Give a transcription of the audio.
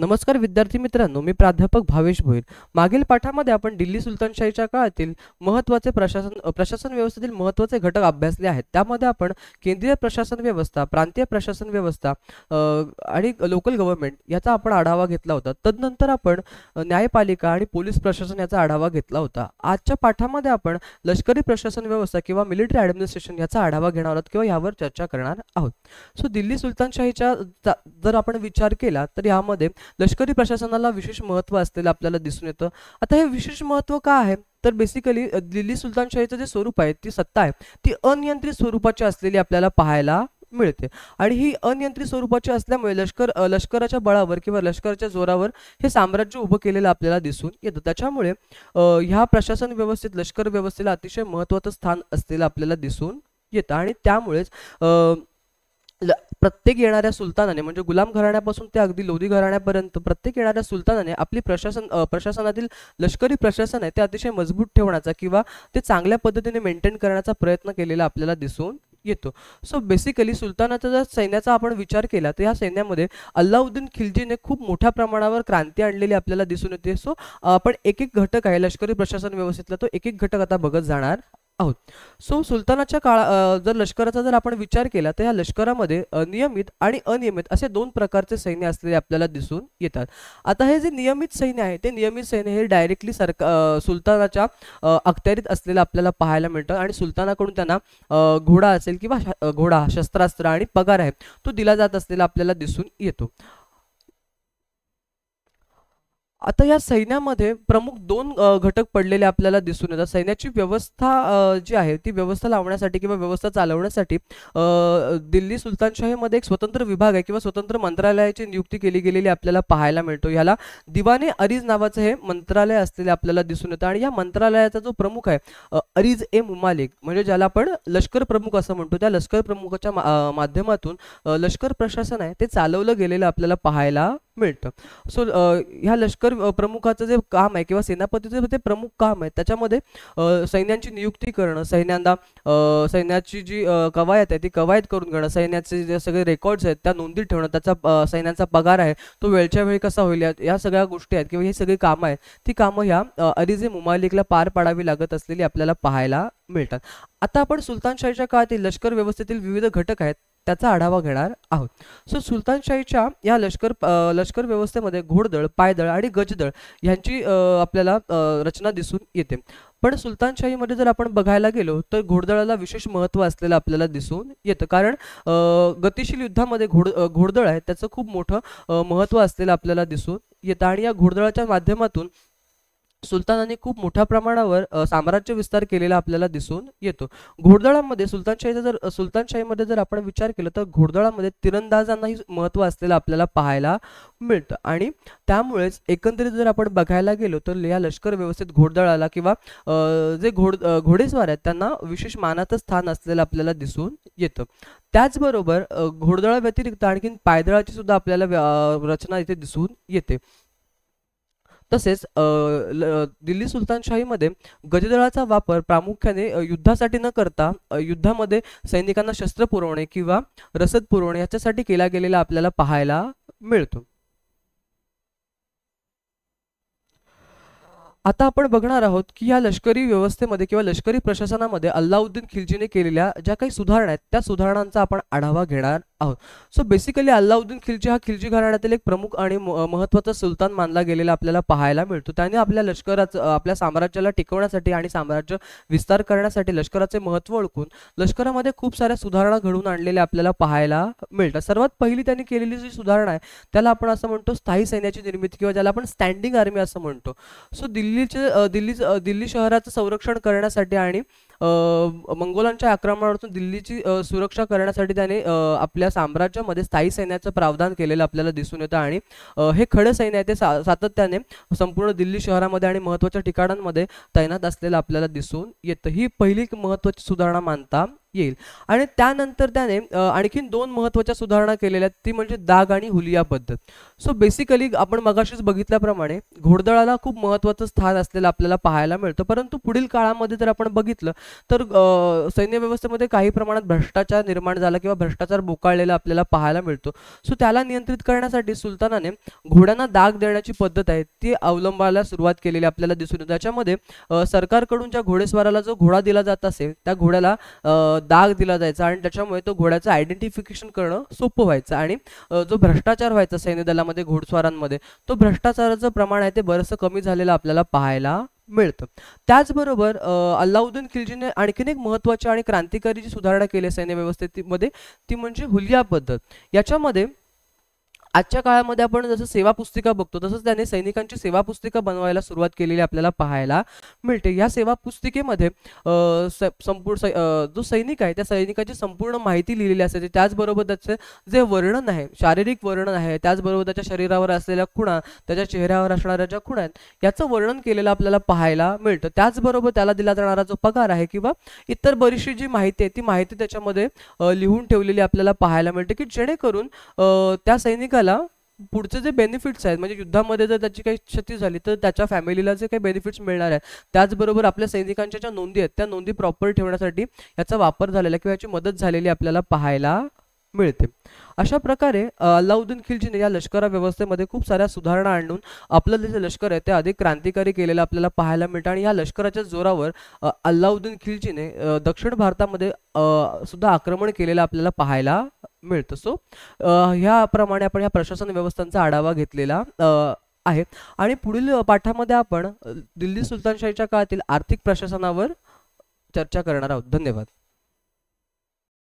नमस्कार विद्यार्थी मित्रांनो मी प्राध्यापक भावेश भोईर मागील पाठामध्ये आपण दिल्ली सुलतानशाहीच्या काळातील महत्त्वाचे प्रशासन प्रशासन व्यवस्थेतील महत्त्वाचे घटक अभ्यासले आहेत त्यामध्ये आपण केंद्रीय प्रशासन व्यवस्था प्रांतीय प्रशासन व्यवस्था आणि लोकल गव्हर्नमेंट याचा आपण आढावा घेतला होता तदनंतर आपण न्यायपालिका आणि पोलीस प्रशासन याचा आढावा घेतला होता आजच्या पाठामध्ये आपण लष्करी प्रशासन व्यवस्था किंवा मिलिटरी ॲडमिनिस्ट्रेशन याचा आढावा घेणार आहोत किंवा यावर चर्चा करणार आहोत सो दिल्ली सुलतानशाहीच्या जर आपण विचार केला तर यामध्ये लष्करी प्रशासनाला विशेष महत्त्व असलेलं आपल्याला दिसून येतं आता हे विशेष महत्त्व का आहे तर बेसिकली दिल्ली सुलतानशाहीचं जे स्वरूप आहे ती सत्ता आहे ती अनियंत्रित स्वरूपाची असलेली आपल्याला पाहायला मिळते आणि ही अनियंत्रित स्वरूपाची असल्यामुळे लष्कर लष्कराच्या बळावर किंवा लष्कराच्या जोरावर हे साम्राज्य उभं केलेलं आपल्याला दिसून येतं त्याच्यामुळे ह्या प्रशासन व्यवस्थेत लष्कर व्यवस्थेला अतिशय महत्त्वाचं स्थान असलेलं आपल्याला दिसून येतं आणि त्यामुळेच प्रत्येक येणाऱ्या सुलतानाने म्हणजे गुलाम घराण्यापासून ते अगदी लोधी घराण्यापर्यंत प्रत्येक येणाऱ्या सुलतानाने आपली प्रशासन प्रशासनातील लष्करी प्रशासन आहे ते अतिशय मजबूत ठेवण्याचा किंवा ते चांगल्या पद्धतीने मेंटेन करण्याचा प्रयत्न केलेला आपल्याला दिसून येतो सो बेसिकली सुलतानाचा जर सैन्याचा आपण विचार केला तर या सैन्यामध्ये अल्लाउद्दीन खिलजीने खूप मोठ्या प्रमाणावर क्रांती आणलेली आपल्याला दिसून येते सो आपण एक एक घटक आहे लष्करी प्रशासन व्यवस्थेतला तो एक एक घटक आता बघत जाणार आहोत सो सुलतानाच्या काळा जर लष्कराचा जर आपण विचार केला तर या लष्करामध्ये नियमित आणि अनियमित असे दोन प्रकारचे सैन्य असलेले आपल्याला दिसून येतात आता हे जे नियमित सैन्य आहे ते नियमित सैन्य हे डायरेक्टली सरकार सुलतानाच्या अखत्यारीत असलेलं आपल्याला पाहायला मिळतं आणि सुलतानाकडून त्यांना घोडा असेल किंवा घोडा शस्त्रास्त्र आणि पगार आहे तो दिला जात असलेला आपल्याला दिसून येतो आता या सैन्यामध्ये प्रमुख दोन घटक पडलेले आपल्याला दिसून येतात सैन्याची व्यवस्था जी आहे ती व्यवस्था लावण्यासाठी किंवा व्यवस्था चालवण्यासाठी दिल्ली सुलतानशाहीमध्ये एक स्वतंत्र विभाग आहे किंवा स्वतंत्र मंत्रालयाची नियुक्ती केली गेलेली आपल्याला पाहायला मिळतो ह्याला दिवाने अरिज नावाचं हे मंत्रालय असलेले आपल्याला दिसून येतं आणि या मंत्रालयाचा जो प्रमुख आहे अरिज ए मुमालिक म्हणजे ज्याला आपण लष्कर प्रमुख असं म्हणतो त्या लष्कर प्रमुखाच्या माध्यमातून लष्कर प्रशासन आहे ते चालवलं गेलेलं आपल्याला पाहायला मिळतं सो ह्या लष्कर प्रमुखाचं जे काम आहे किंवा सेनापतीचं ते प्रमुख काम आहे त्याच्यामध्ये सैन्यांची नियुक्ती करणं सैन्यांना सैन्याची जी कवायत आहे ती कवायत करून घेणं सैन्याचे जे सगळे रेकॉर्ड्स आहेत त्या नोंदी ठेवणं त्याचा सैन्यांचा पगार आहे तो वेळच्या वेळी कसा होईल या सगळ्या गोष्टी आहेत किंवा ही सगळी कामं आहेत ती कामं ह्या अरिजे मुमालिकला पार पाडावी लागत असलेली आपल्याला पाहायला मिळतात आता आपण सुलतानशाहीच्या काळातील लष्कर व्यवस्थेतील विविध घटक आहेत त्याचा आढावा घेणार आहोत सो सुलतानशाहीच्या या लष्कर लष्कर व्यवस्थेमध्ये घोडदळ पायदळ आणि गजदळ यांची आपल्याला रचना दिसून येते पण सुलतानशाहीमध्ये जर आपण बघायला गेलो तर घोडदळाला विशेष महत्त्व असलेलं आपल्याला दिसून येतं कारण गतिशील युद्धामध्ये घोड घोडदळ आहे त्याचं खूप मोठं महत्त्व असलेलं आपल्याला दिसून येतं आणि या घोडदळाच्या माध्यमातून सुलतानाने खूप मोठ्या प्रमाणावर साम्राज्य विस्तार केलेला आपल्याला दिसून येतो घोडदळामध्ये सुलतानशाहीचा जर सुलतानशाहीमध्ये जर आपण विचार केला तर घोडदळामध्ये तिरंदाजांनाही महत्व असलेलं आपल्याला पाहायला मिळतं आणि त्यामुळेच एकंदरीत जर आपण बघायला गेलो तर या लष्कर व्यवस्थित घोडदळाला किंवा जे घोड घोडेस्वार आहेत त्यांना विशेष मानाचं स्थान असलेलं आपल्याला दिसून येतं त्याचबरोबर घोडदळा व्यतिरिक्त आणखीन पायदळाची सुद्धा आपल्याला रचना इथे दिसून येते तसेच दिल्ली सुलतानशाहीमध्ये गजदळाचा वापर प्रामुख्याने युद्धासाठी न करता युद्धामध्ये सैनिकांना शस्त्र पुरवणे किंवा रसद पुरवणे याच्यासाठी केला गेलेला आपल्याला पाहायला मिळतो आता आपण बघणार आहोत की या लष्करी व्यवस्थेमध्ये किंवा लष्करी प्रशासनामध्ये अल्लाउद्दीन खिलजीने केलेल्या ज्या काही सुधारणा आहेत त्या सुधारणांचा आपण आढावा घेणार आहोत सो बेसिकली अल्लाउद्दीन खिलजी हा खिलजी घराण्यातील एक प्रमुख आणि महत्वाचा सुलतान मानला गेलेला आपल्याला पाहायला मिळतो त्याने आपल्या लष्कराचं आपल्या साम्राज्याला टिकवण्यासाठी आणि साम्राज्य विस्तार करण्यासाठी लष्कराचे महत्त्व ओळखून लष्करामध्ये खूप साऱ्या सुधारणा घडवून आणलेल्या आपल्याला पाहायला मिळतात सर्वात पहिली त्यांनी केलेली जी सुधारणा आहे त्याला आपण असं म्हणतो स्थायी सैन्याची निर्मिती किंवा ज्याला आपण स्टँडिंग आर्मी असं म्हणतो सो दिल्लीचे दिल्ली दिल्ली शहराचं संरक्षण करण्यासाठी आणि मंगोलांच्या आक्रमणावरून दिल्लीची सुरक्षा करण्यासाठी त्याने आपल्या साम्राज्यामध्ये स्थायी सैन्याचं प्रावधान केलेलं आपल्याला दिसून येतं आणि हे खडं सैन्य आहे ते सातत्याने संपूर्ण दिल्ली शहरामध्ये आणि महत्त्वाच्या ठिकाणांमध्ये तैनात असलेलं आपल्याला दिसून येतं ही पहिली महत्त्वाची सुधारणा मानता येईल आणि त्यानंतर त्याने आणखीन दोन महत्त्वाच्या सुधारणा केलेल्या ती म्हणजे दाग आणि हुलिया पद्धत सो बेसिकली आपण मगाशीच बघितल्याप्रमाणे घोडदळाला खूप महत्त्वाचं स्थान असलेलं आपल्याला पाहायला मिळतं परंतु पुढील काळामध्ये जर आपण बघितलं तर सैन्य व्यवस्थेमध्ये काही प्रमाणात भ्रष्टाचार निर्माण झाला किंवा भ्रष्टाचार बोकाळलेला आपल्याला पाहायला मिळतो सो त्याला नियंत्रित करण्यासाठी सुलतानाने घोड्यांना दाग देण्याची पद्धत आहे ती अवलंबायला सुरुवात केलेली आपल्याला दिसून त्याच्यामध्ये सरकारकडून ज्या घोडेस्वाराला जो घोडा दिला जात असेल त्या घोड्याला दाग दिला जायचा आणि त्याच्यामुळे तो घोड्याचं आयडेंटिफिकेशन करणं सोपं व्हायचं आणि जो भ्रष्टाचार व्हायचा सैन्य दलामध्ये घोडस्वारांमध्ये तो भ्रष्टाचाराचं प्रमाण आहे ते बरंचसं कमी झालेलं आपल्याला पाहायला मिळतं त्याचबरोबर अल्लाउद्दीन खिलजीने आणखीन एक महत्वाची आणि क्रांतिकारी जी सुधारणा केली सैन्य व्यवस्थेमध्ये ती म्हणजे हुलिया पद्धत याच्यामध्ये आजच्या काळामध्ये आपण जसं सेवा पुस्तिका बघतो तसंच त्याने सैनिकांची सेवा पुस्तिका बनवायला सुरुवात केलेली आपल्याला पाहायला मिळते या सेवा पुस्तिकेमध्ये संपूर्ण जो सैनिक आहे त्या सैनिकाची संपूर्ण माहिती लिहिलेली असते त्याचबरोबर त्याचे जे वर्णन आहे शारीरिक वर्णन आहे त्याचबरोबर त्याच्या शरीरावर असलेल्या खुणा त्याच्या चेहऱ्यावर असणाऱ्या ज्या खुणा आहेत याचं वर्णन केलेलं आपल्याला पाहायला मिळतं त्याचबरोबर त्याला दिला जाणारा जो पगार आहे किंवा इतर बरीचशी जी माहिती आहे ती माहिती त्याच्यामध्ये लिहून ठेवलेली आपल्याला पाहायला मिळते की जेणेकरून त्या सैनिक सैनिकाला पुढचे जे बेनिफिट्स आहेत म्हणजे युद्धामध्ये जर त्याची काही क्षती झाली तर त्याच्या फॅमिलीला जे काही बेनिफिट्स मिळणार आहेत त्याचबरोबर आपल्या सैनिकांच्या ज्या नोंदी आहेत त्या नोंदी प्रॉपर ठेवण्यासाठी याचा वापर झालेला किंवा याची मदत झालेली आपल्याला पाहायला मिळते अशा प्रकारे अलाउद्दीन खिलजीने या लष्करा व्यवस्थेमध्ये खूप साऱ्या सुधारणा आणून आपलं जे लष्कर आहे ते अधिक क्रांतिकारी केलेलं आपल्याला पाहायला मिळतं आणि या लष्कराच्या जोरावर अलाउद्दीन खिलजीने दक्षिण भारतामध्ये सुद्धा आक्रमण केलेलं आपल्याला पाहायला मिळतो सो ह्याप्रमाणे आपण ह्या प्रशासन व्यवस्थांचा आढावा घेतलेला आहे आणि पुढील पाठामध्ये आपण दिल्ली सुलतानशाहीच्या काळातील आर्थिक प्रशासनावर चर्चा करणार आहोत धन्यवाद